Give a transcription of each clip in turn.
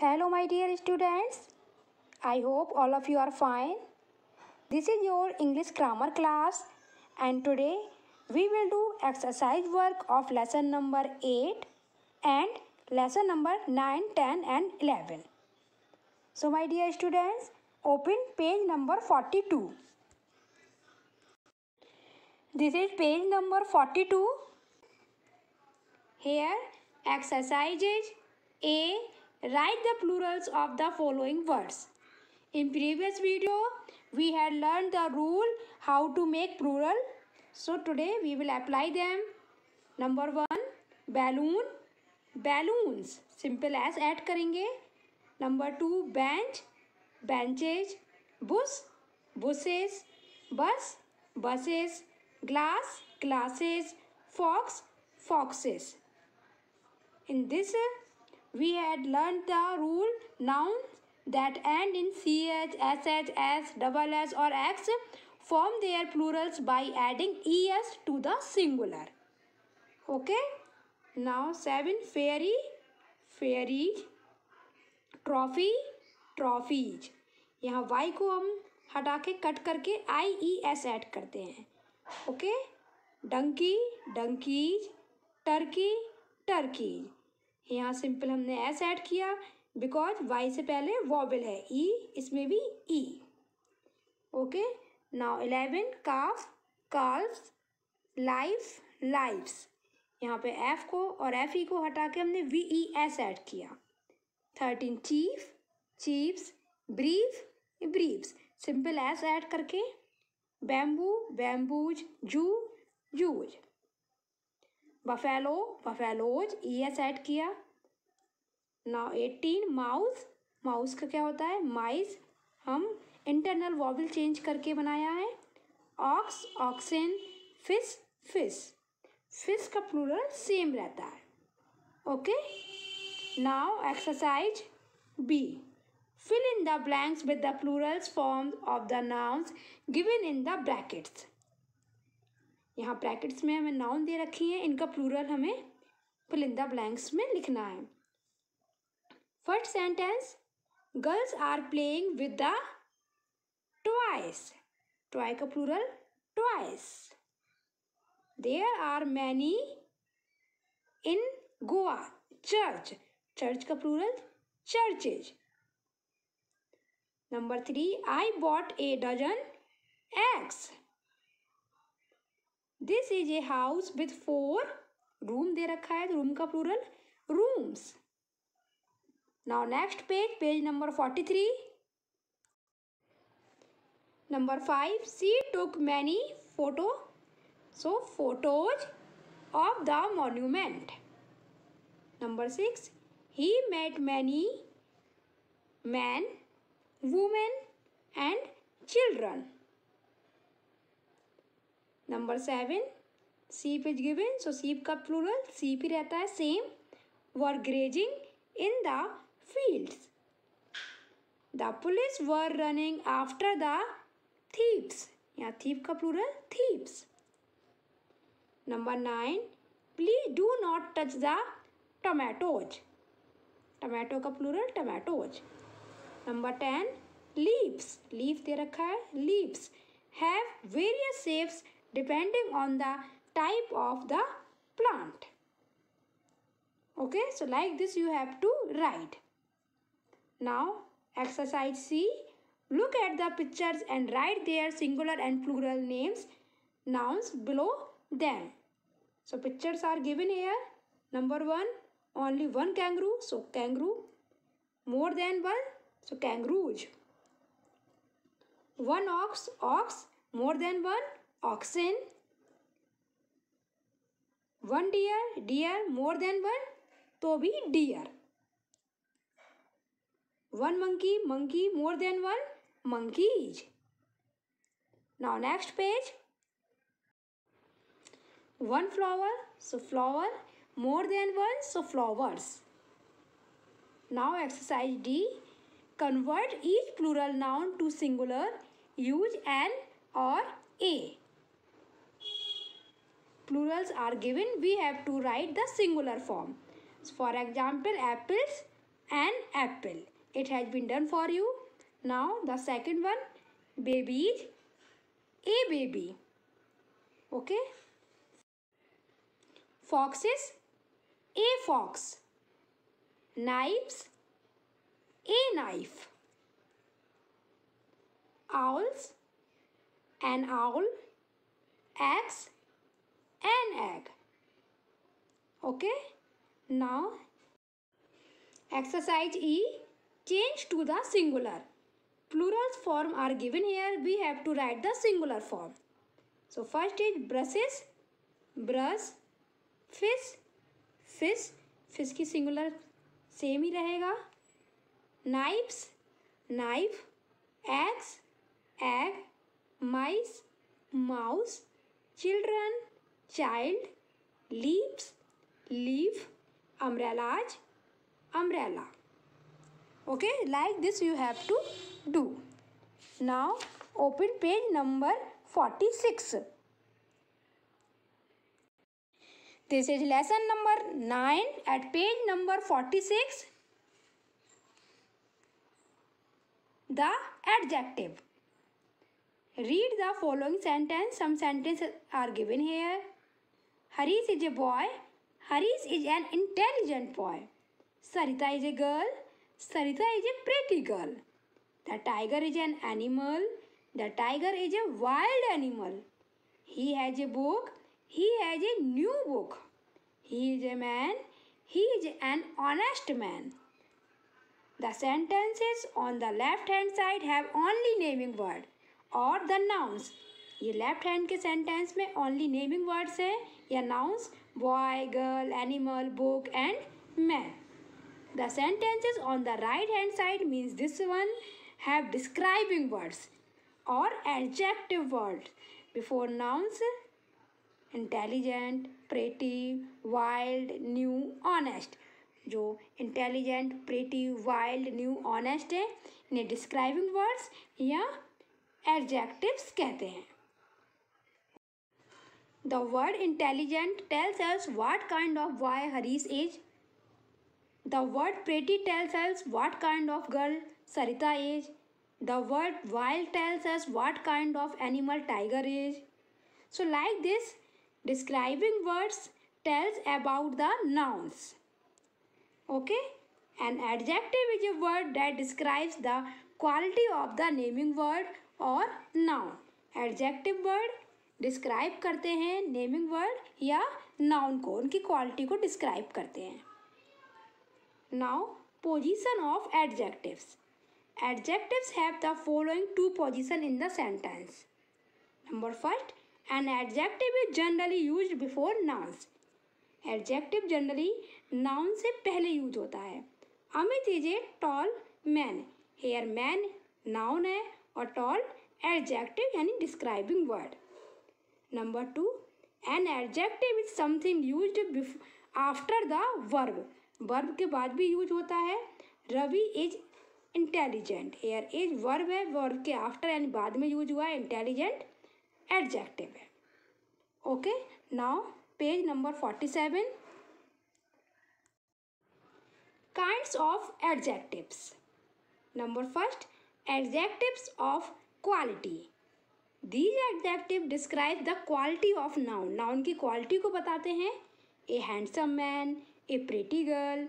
Hello my dear students. I hope all of you are fine. This is your English grammar class and today we will do exercise work of lesson number 8 and lesson number 9, 10 and 11. So my dear students, open page number 42. This is page number 42. Here exercises A Write the plurals of the following words. In previous video, we had learned the rule how to make plural. So today we will apply them. Number 1. Balloon. Balloons. Simple as add करेंगे. Number 2. Bench. Benches. Bus. Buses. Bus. Buses. Glass. Glasses. Fox. Foxes. In this we had learned the rule nouns that end in ch, sh, s, double s or x form their plurals by adding es to the singular. Okay. Now seven fairy, fairy trophy trophies यहाँ y को हम हटा के cut करके आई ई S add करते हैं okay donkey donkeys turkey turkeys यहाँ simple हमने एस ऐड किया बिकॉज वाई से पहले वॉबल है ई e, इसमें भी E okay now eleven calf calves life lives यहाँ पे एफ को और एफ ई को हटा के हमने वी ई एस ऐड किया thirteen chief chiefs brief briefs simple S add करके bamboo bamboos zoo zoos buffalo buffaloes E S add किया नाउ एटीन माउस माउस का क्या होता है माइस हम इंटरनल वॉवल चेंज करके बनाया है ox oxen fish fish fish का प्लूरल सेम रहता है okay now exercise B fill in the blanks with the plurals form of the nouns given in the brackets यहाँ ब्रैकेट्स में हमें नाउन दे रखी है इनका प्लूरल हमें पुलिंदा ब्लैंक्स में लिखना है first sentence girls are playing with the toys toy का plural toys there are many in Goa church church का plural churches number three I bought a dozen eggs this is a house with four room दे रखा है तो room का plural rooms now next page page number forty three number five see took many photo so photos of the monument number six he met many man women and children number seven sheep is given so sheep का plural sheep ही रहता है same were grazing in the fields the police were running after the thieves या thief का plural thieves number nine please do not touch the tomatoes tomato का plural tomatoes number ten leaves leaf दे रखा है leaves have various सेव्स depending on the type of the plant. Okay, so like this you have to write. Now exercise C. Look at the pictures and write their singular and plural names, nouns below them. So pictures are given here. Number 1, only one kangaroo, so kangaroo. More than one, so kangaroos. One ox, ox, more than one, oxen one deer deer more than one तो भी deer one monkey monkey more than one monkeys now next page one flower so flower more than one so flowers now exercise d convert each plural noun to singular use an or a plurals are given, we have to write the singular form. For example, apples and apple. It has been done for you. Now, the second one, babies, a baby. Okay. Foxes, a fox. Knives, a knife. Owls, an owl. Eggs, egg okay now exercise e change to the singular plurals form are given here we have to write the singular form so first is brushes brush fish fish fish ki singular same hi rahega knives knife eggs egg mice mouse children child leaves leaf umbrellas umbrella okay like this you have to do now open page number 46 this is lesson number 9 at page number 46 the adjective read the following sentence some sentences are given here Harish is a boy. Harish is an intelligent boy. Sarita is a girl. Sarita is a pretty girl. The tiger is an animal. The tiger is a wild animal. He has a book. He has a new book. He is a man. He is an honest man. The sentences on the left hand side have only naming word or the nouns ये left hand के sentence में only naming words हैं या nouns boy girl animal book and man the sentences on the right hand side means this one have describing words और adjective words before nouns intelligent pretty wild new honest जो intelligent pretty wild new honest है इन्हें describing words या adjectives कहते हैं The word intelligent tells us what kind of boy Harish is. The word pretty tells us what kind of girl Sarita is. The word wild tells us what kind of animal tiger is. So like this, describing words tells about the nouns. Okay? An adjective is a word that describes the quality of the naming word or noun. Adjective word describe करते हैं naming word या noun को उनकी quality को describe करते हैं now position of adjectives adjectives have the following two position in the sentence number first an adjective is generally use before nouns adjective generally noun से पहले यूज होता है Amit is a tall man here man noun है और tall adjective यानी describing word number two an adjective is something use after the verb verb के बाद भी यूज होता है Ravi is intelligent air is verb है वर्ब के आफ्टर यानी बाद में यूज हुआ है इंटेलिजेंट एडजेक्टिव है okay now page number forty seven kinds of adjectives number first adjectives of quality these adjective describe the quality of noun noun की quality को बताते हैं a handsome man a pretty girl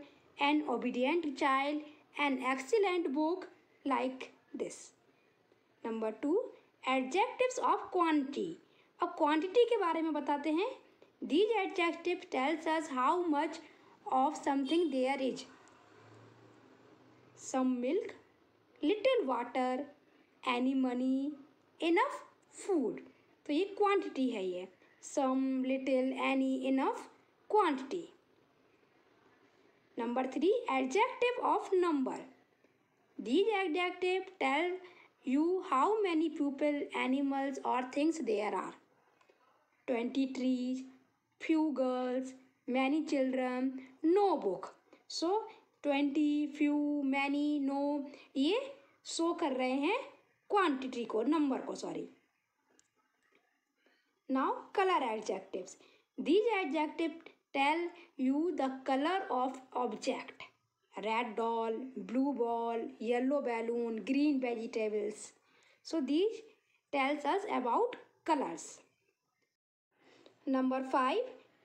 an obedient child an excellent book like this number two adjectives of quantity अब quantity के बारे में बताते हैं these adjective tales us how much of something there is some milk little water any money enough food तो ये quantity है ये some little any enough quantity number three adjective of number these adjective tell you how many people animals और things there are twenty trees few girls many children no book so twenty few many no ये show कर रहे हैं quantity को number को sorry Now color adjectives. These adjectives tell you the color of object. Red doll, blue ball, yellow balloon, green vegetables. So these tells us about colors. Number 5.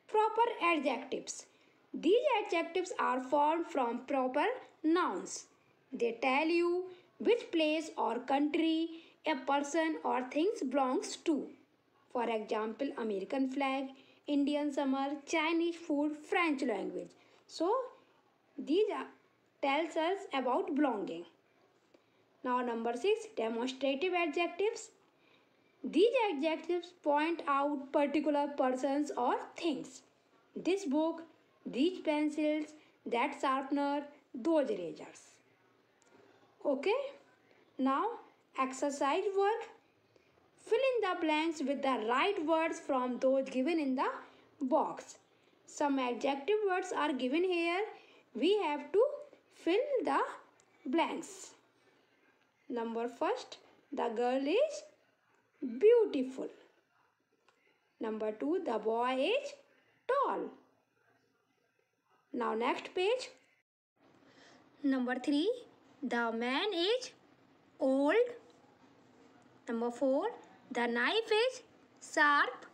Proper adjectives. These adjectives are formed from proper nouns. They tell you which place or country a person or things belongs to for example American flag, Indian summer, Chinese food, French language. So these are, tells us about belonging. Now number 6 demonstrative adjectives. These adjectives point out particular persons or things. This book, these pencils, that sharpener, those erasers. Okay? Now exercise work Fill in the blanks with the right words from those given in the box. Some adjective words are given here. We have to fill the blanks. Number first, the girl is beautiful. Number two, the boy is tall. Now next page. Number three, the man is old. Number four, The knife is sharp.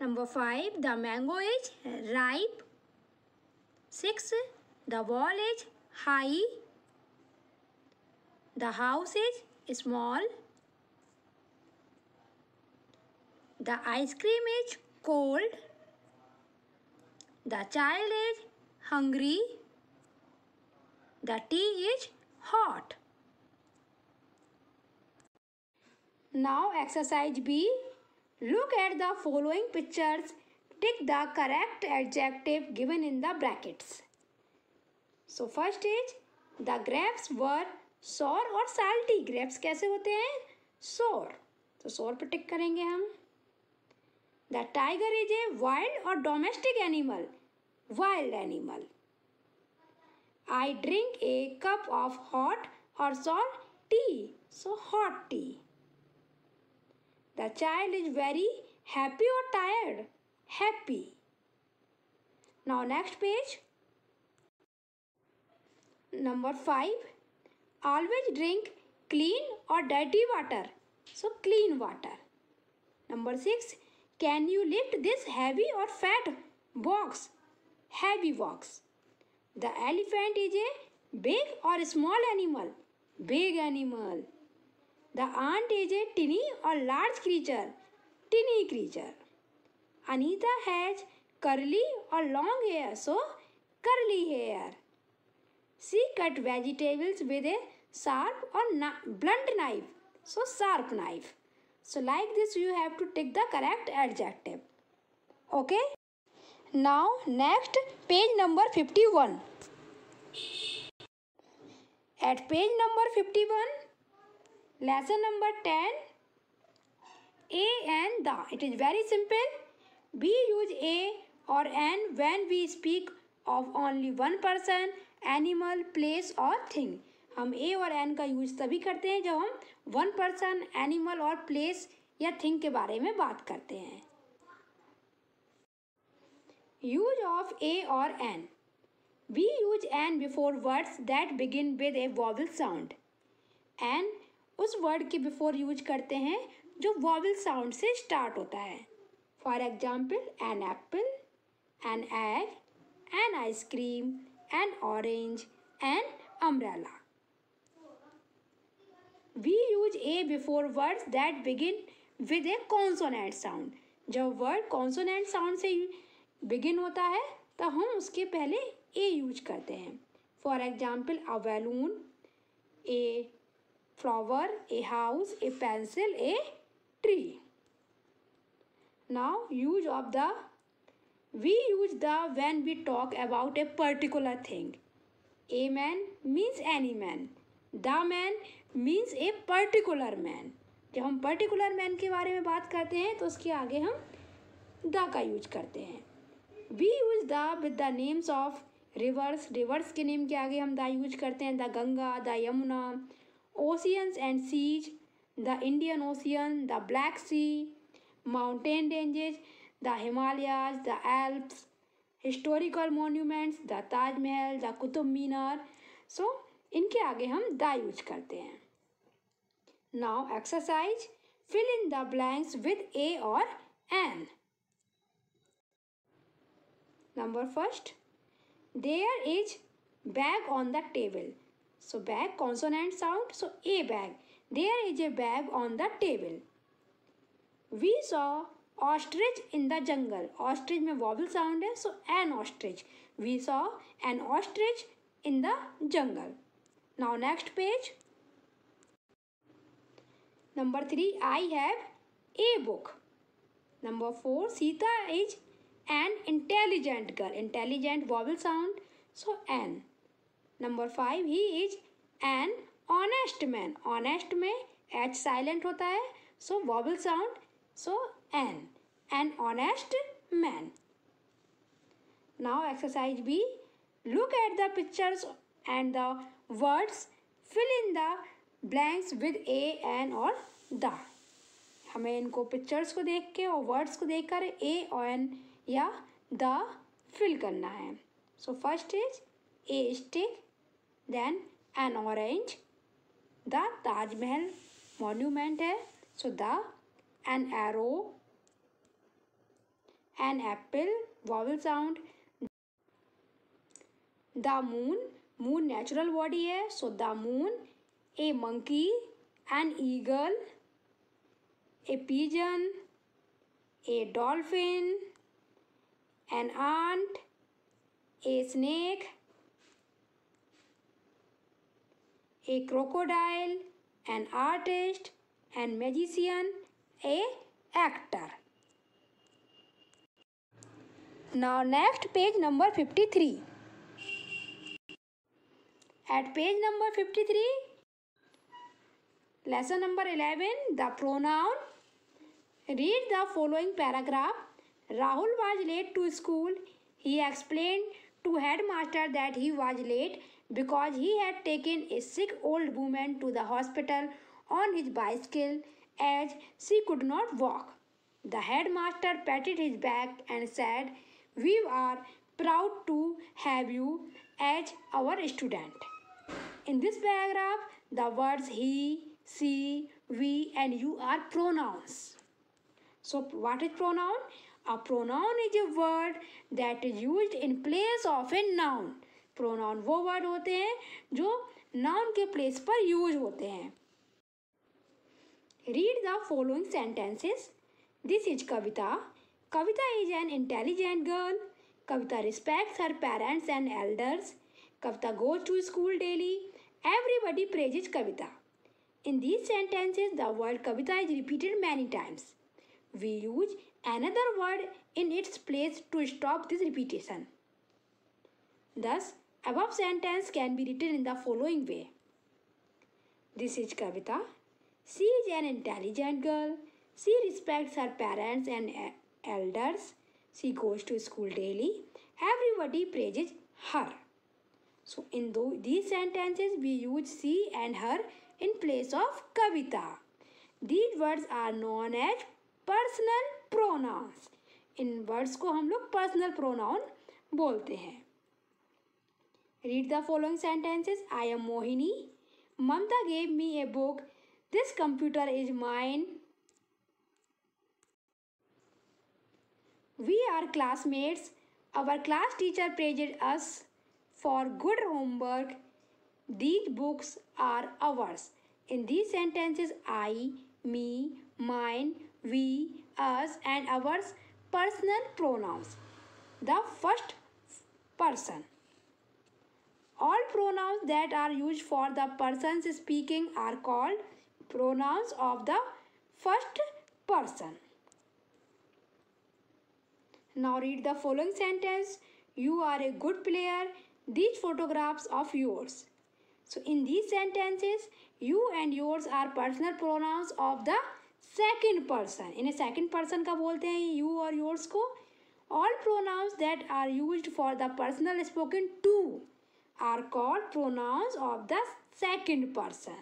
Number 5. The mango is ripe. 6. The wall is high. The house is small. The ice cream is cold. The child is hungry. The tea is hot. Now exercise B. Look at the following pictures. Tick the correct adjective given in the brackets. So first is the grapes were sour और salty. Grapes कैसे होते हैं Sour. तो sour पर टिक करेंगे हम The tiger is a wild और domestic animal. Wild animal. I drink a cup of hot or sour tea. So hot tea. The child is very happy or tired? Happy. Now next page. Number 5. Always drink clean or dirty water. So clean water. Number 6. Can you lift this heavy or fat box? Heavy box. The elephant is a big or small animal? Big animal. The ant is a tiny or large creature. Tiny creature. Anita has curly or long hair, so curly hair. She cut vegetables with a sharp or blunt knife, so sharp knife. So like this you have to take the correct adjective. Okay. Now next page number 51. At page number 51, lesson number 10 a and the it is very simple we use a or an when we speak of only one person animal place or thing हम ए और N का use तभी करते हैं जब हम one person animal और place या थिंग के बारे में बात करते हैं यूज ऑफ ए और an we use an before words that begin with a vowel sound and उस वर्ड के बिफोर यूज करते हैं जो वॉवल साउंड से स्टार्ट होता है for example an apple an egg an ice cream an orange an umbrella we use a before words that begin with a consonant sound जब word consonant sound से begin होता है तो हम उसके पहले ए यूज करते हैं for example a a flower, a house, a pencil, a tree. Now use of the we use the when we talk about a particular thing. A man means any man. The man means a particular man जब हम particular man के बारे में बात करते हैं तो उसके आगे हम द का यूज करते हैं we use the with the names of rivers rivers के नेम के आगे हम द यूज करते हैं the Ganga the Yamuna oceans and seas the indian ocean the black sea mountain ranges the himalayas the alps historical monuments the Taj Mahal the Qutub Minar so इनके आगे हम the use करते हैं now exercise fill in the blanks with a और an number first there is bag on the table so bag consonant sound so a bag there is a bag on the table we saw ostrich in the jungle ostrich में vowel sound है so an ostrich we saw an ostrich in the jungle now next page number three I have a book number four Sita is an intelligent girl intelligent vowel sound so an number five he is an honest man honest में H silent होता है so vowel sound so an an honest man now exercise B look at the pictures and the words fill in the blanks with a an और the हमें इनको pictures को देख के और वर्ड्स को देखकर ए और एन या द फिल करना है so first is a stick then an orange the taj mahal monument hai so the an arrow an apple vowel sound the moon moon natural body है so the moon a monkey an eagle a pigeon a dolphin an ant a snake a crocodile, an artist, and magician, a actor. Now next page number 53. At page number 53, lesson number 11, the pronoun. Read the following paragraph. Rahul was late to school. He explained to headmaster that he was late because he had taken a sick old woman to the hospital on his bicycle as she could not walk. The headmaster patted his back and said, We are proud to have you as our student. In this paragraph, the words he, she, we, and you are pronouns. So, what is pronoun? A pronoun is a word that is used in place of a noun pronoun वो word होते हैं जो noun के place पर use होते हैं read the following sentences this is Kavita Kavita is an intelligent girl Kavita respects her parents and elders Kavita goes to school daily everybody praise is Kavita in these sentences the word Kavita is repeated many times we use another word in its place to stop this repetition thus Above sentence can be written in the following way. This is Kavita. She is an intelligent girl. She respects her parents and elders. She goes to school daily. Everybody praises her. So in these sentences we use she and her in place of Kavita. These words are known as personal pronouns इन words को हम लोग personal pronoun बोलते हैं Read the following sentences. I am Mohini. Mamta gave me a book. This computer is mine. We are classmates. Our class teacher praised us for good homework. These books are ours. In these sentences, I, me, mine, we, us, and ours personal pronouns. The first person. All pronouns that are used for the persons speaking are called pronouns of the first person. Now read the following sentence. You are a good player. These photographs of yours. So in these sentences, you and yours are personal pronouns of the second person इन्हें second person का बोलते you or yours को All pronouns that are used for the personal spoken to are called pronouns of the second person.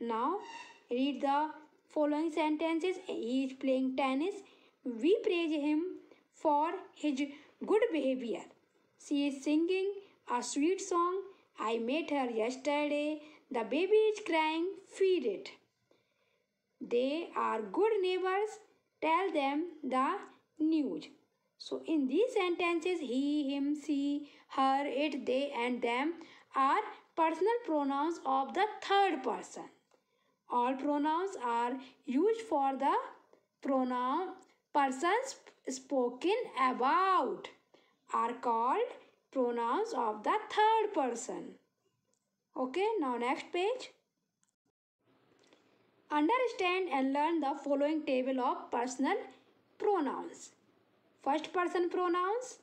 Now read the following sentences. He is playing tennis. We praise him for his good behavior. She is singing a sweet song. I met her yesterday. The baby is crying. Feed it. They are good neighbors. Tell them the news. So in these sentences, he, him, she her, it, they and them are personal pronouns of the third person. All pronouns are used for the pronoun persons spoken about are called pronouns of the third person. Okay, now next page. Understand and learn the following table of personal pronouns. First person pronouns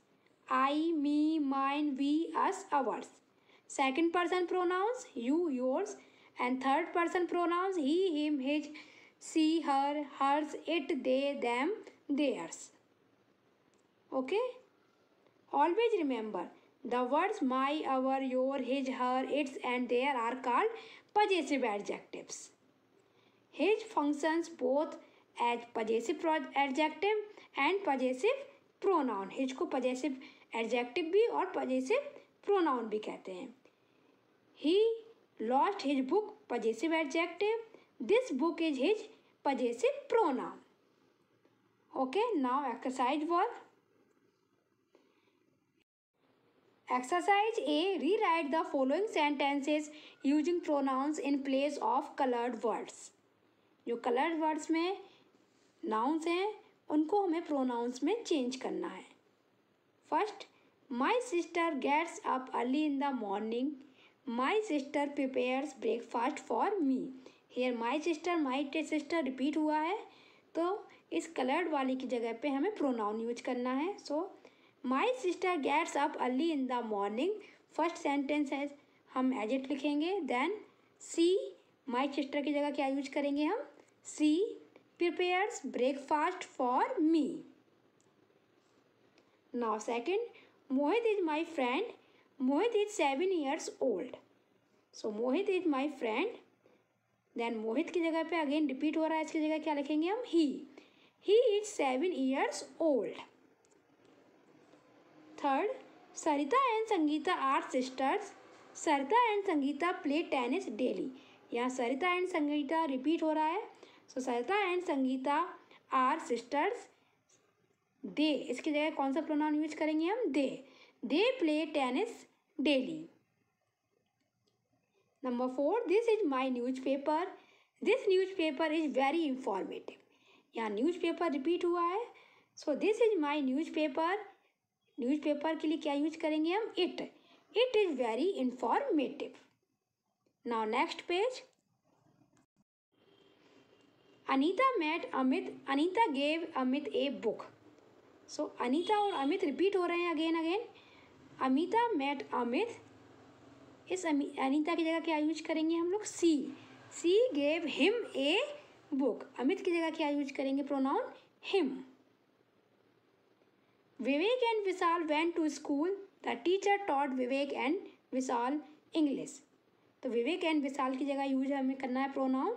I me mine we us ours second person pronouns you yours and third person pronouns he him his she her hers it they them theirs okay always remember the words my our your his her its and their are called possessive adjectives his functions both as possessive adjective and possessive pronoun his को possessive adjective भी और possessive pronoun भी कहते हैं he lost his book possessive adjective this book is his possessive pronoun okay now exercise wall exercise A rewrite the following sentences using pronouns in place of coloured words जो coloured words में nouns हैं उनको हमें pronounce में change करना है First, my sister gets up early in the morning. My sister prepares breakfast for me. here my sister my sister repeat हुआ है तो इस colored वाली की जगह पर हमें pronoun use करना है so my sister gets up early in the morning first sentence है हम एज लिखेंगे then सी माई सिस्टर की जगह क्या यूज करेंगे हम she prepares breakfast for me Now second, Mohit is my friend. Mohit is 7 years old. So Mohit is my friend. Then Mohit की जगह पे अगेन रिपीट हो रहा है इसकी जगह क्या लिखेंगे हम he he is seven years old third Sarita and Sangeeta are sisters Sarita and Sangeeta play tennis daily यहाँ सरिता एंड संगीता रिपीट हो रहा है so so, Sarita and Sangeeta are sisters they इसकी जगह कौन सा प्रोनाउन यूज करेंगे हम they they play tennis daily number four this is my newspaper this newspaper is very informative यहाँ न्यूज पेपर रिपीट हुआ है सो this is my newspaper newspaper के लिए क्या यूज करेंगे हम it it is very informative now next page Anita met Amit Anita gave Amit a book so so, Anita और Amit repeat हो रहे हैं again again Amita met Amit इस अनीता की जगह क्या यूज करेंगे हम लोग she she gave him a book Amit की जगह क्या यूज करेंगे pronoun him Vivek and Vishal went to school the teacher taught Vivek and Vishal English तो विवेक एंड विशाल की जगह यूज हमें करना है pronoun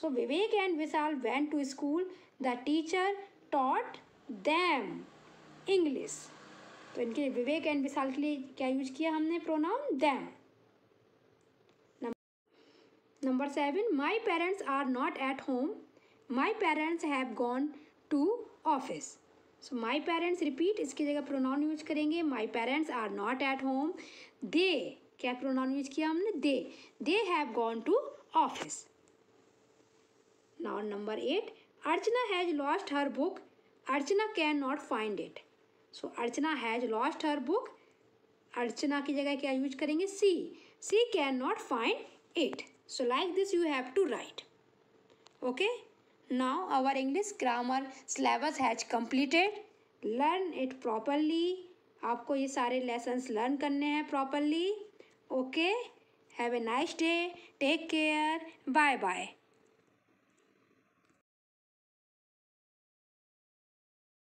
so Vivek and Vishal went to school the teacher taught them English तो इनके लिए विवेक एंड विशाल के लिए क्या यूज किया हमने pronoun them number seven my parents are not at home my parents have gone to office so my parents repeat इसकी जगह प्रोनाउन यूज करेंगे my parents are not at home they क्या pronoun use किया हमने they they have gone to office now number eight Archana has lost her book Archana can not find it so Archana has lost her book Archana की जगह क्या use करेंगे she she can not find it so like this you have to write okay now our English grammar syllabus has completed learn it properly आपको ये सारे lessons learn करने हैं properly okay have a nice day take care bye bye